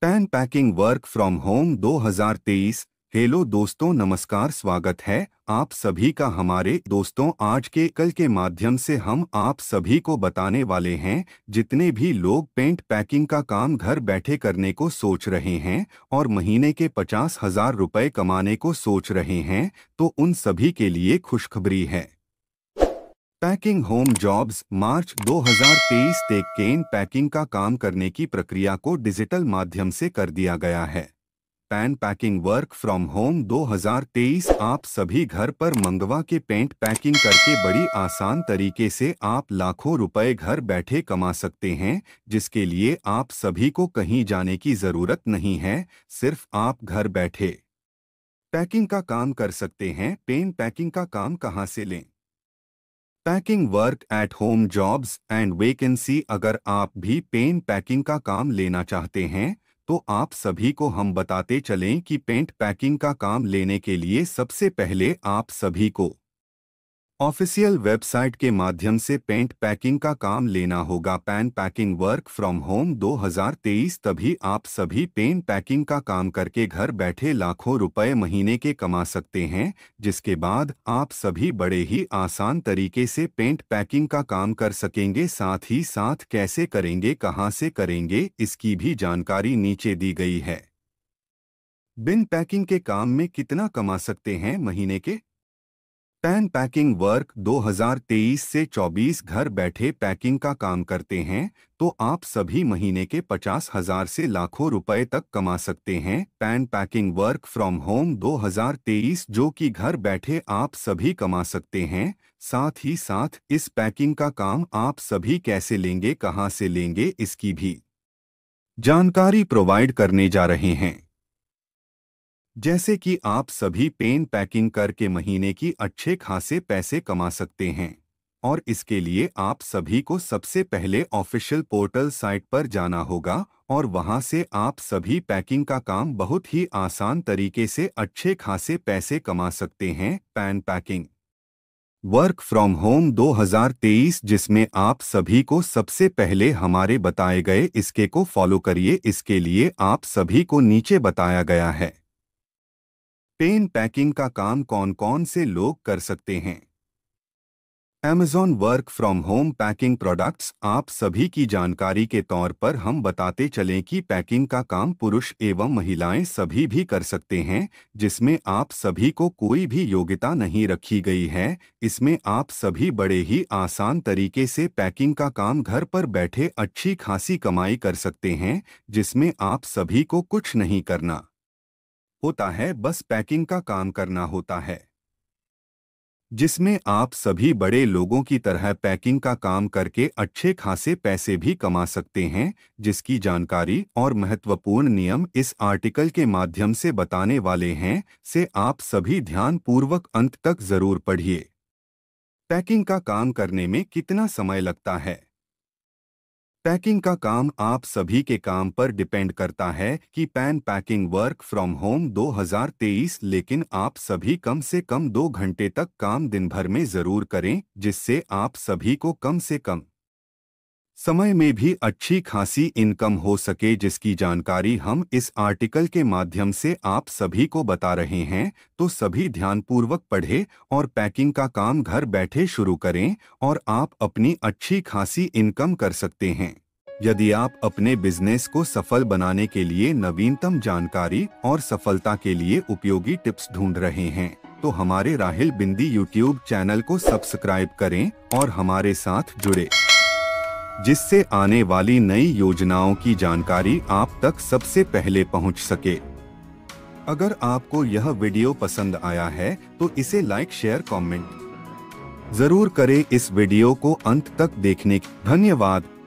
pan packing work from home 2023 hello दोस्तों नमस्कार स्वागत है आप सभी का हमारे दोस्तों आज के कल के माध्यम से हम आप सभी को बताने वाले हैं जितने भी लोग पेंट पैकिंग का काम घर बैठे करने को सोच रहे हैं और महीने के पचास हजार रुपये कमाने को सोच रहे हैं तो उन सभी के लिए खुशखबरी है पैकिंग होम जॉब्स मार्च 2023 तक केन पैकिंग का काम करने की प्रक्रिया को डिजिटल माध्यम से कर दिया गया है pen packing work from home 2023 आप सभी घर पर मंगवा के पेंट पैकिंग करके बड़ी आसान तरीके से आप लाखों रुपए घर बैठे कमा सकते हैं जिसके लिए आप सभी को कहीं जाने की जरूरत नहीं है सिर्फ आप घर बैठे पैकिंग का काम कर सकते हैं पेन पैकिंग का काम कहाँ से लें packing work at home jobs and vacancy अगर आप भी पेन पैकिंग का काम लेना चाहते हैं तो आप सभी को हम बताते चलें कि पेंट पैकिंग का काम लेने के लिए सबसे पहले आप सभी को ऑफिशियल वेबसाइट के माध्यम से पेंट पैकिंग का काम लेना होगा pen packing work from home 2023 तभी आप सभी पेन पैकिंग का काम करके घर बैठे लाखों रुपए महीने के कमा सकते हैं जिसके बाद आप सभी बड़े ही आसान तरीके से पेंट पैकिंग का काम कर सकेंगे साथ ही साथ कैसे करेंगे कहां से करेंगे इसकी भी जानकारी नीचे दी गई है बिन पैकिंग के काम में कितना कमा सकते हैं महीने के पैन पैकिंग वर्क 2023 से 24 घर बैठे पैकिंग का काम करते हैं तो आप सभी महीने के पचास हजार से लाखों रुपए तक कमा सकते हैं pen packing work from home 2023 जो कि घर बैठे आप सभी कमा सकते हैं साथ ही साथ इस पैकिंग का काम आप सभी कैसे लेंगे कहां से लेंगे इसकी भी जानकारी प्रोवाइड करने जा रहे हैं जैसे कि आप सभी पेन पैकिंग करके महीने की अच्छे खासे पैसे कमा सकते हैं और इसके लिए आप सभी को सबसे पहले ऑफिशियल पोर्टल साइट पर जाना होगा और वहां से आप सभी पैकिंग का काम बहुत ही आसान तरीके से अच्छे खासे पैसे कमा सकते हैं pen packing work from home 2023 जिसमें आप सभी को सबसे पहले हमारे बताए गए इसके को फॉलो करिए इसके लिए आप सभी को नीचे बताया गया है पेन पैकिंग का काम कौन कौन से लोग कर सकते हैं Amazon work from home packing products आप सभी की जानकारी के तौर पर हम बताते चलें कि पैकिंग का काम पुरुष एवं महिलाएं सभी भी कर सकते हैं जिसमें आप सभी को कोई भी योग्यता नहीं रखी गई है इसमें आप सभी बड़े ही आसान तरीके से पैकिंग का काम घर पर बैठे अच्छी खासी कमाई कर सकते हैं जिसमें आप सभी को कुछ नहीं करना होता है बस पैकिंग का काम करना होता है जिसमें आप सभी बड़े लोगों की तरह पैकिंग का काम करके अच्छे खासे पैसे भी कमा सकते हैं जिसकी जानकारी और महत्वपूर्ण नियम इस आर्टिकल के माध्यम से बताने वाले हैं से आप सभी ध्यानपूर्वक अंत तक जरूर पढ़िए पैकिंग का काम करने में कितना समय लगता है पैकिंग का काम आप सभी के काम पर डिपेंड करता है कि pen packing work from home 2023 लेकिन आप सभी कम से कम दो घंटे तक काम दिन भर में जरूर करें जिससे आप सभी को कम से कम समय में भी अच्छी खासी इनकम हो सके जिसकी जानकारी हम इस आर्टिकल के माध्यम से आप सभी को बता रहे हैं तो सभी ध्यानपूर्वक पढ़ें और पैकिंग का काम घर बैठे शुरू करें और आप अपनी अच्छी खासी इनकम कर सकते हैं यदि आप अपने बिजनेस को सफल बनाने के लिए नवीनतम जानकारी और सफलता के लिए उपयोगी टिप्स ढूंढ रहे हैं तो हमारे राहिल बिंदी यूट्यूब चैनल को सब्सक्राइब करें और हमारे साथ जुड़े जिससे आने वाली नई योजनाओं की जानकारी आप तक सबसे पहले पहुंच सके अगर आपको यह वीडियो पसंद आया है तो इसे लाइक शेयर कमेंट जरूर करें इस वीडियो को अंत तक देखने धन्यवाद